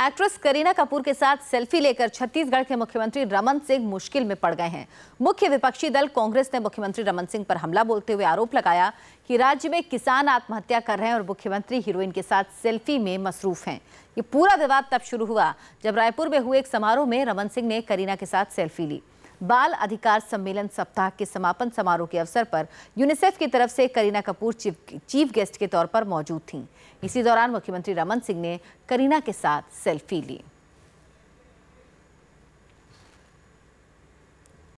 actress Kareena Kapoor के साथ selfie लेकर छत्तीसगढ़ के मुख्यमंत्री रमन सिंह मुश्किल में पड़ गए हैं मुख्य विपक्षी दल कांग्रेस ने मुख्यमंत्री रमन सिंह पर हमला बोलते हुए आरोप लगाया कि राज्य में किसान आत्महत्या कर रहे हैं और मुख्यमंत्री हीरोइन के साथ सेल्फी में मसरूफ हैं ये पूरा विवाद तब शुरू हुआ जब रायपुर में हुए एक समारोह में रमन सिंह ने करीना के साथ सेल्फी ली बाल अधिकार सम्मेलन सप्ताह के समापन समारोह के अवसर पर यूनिसेफ की तरफ से Kareena Kapoor chief, chief guest के तौर पर मौजूद थीं इसी दौरान मुख्यमंत्री रमन सिंह ने करीना के साथ सेल्फी ली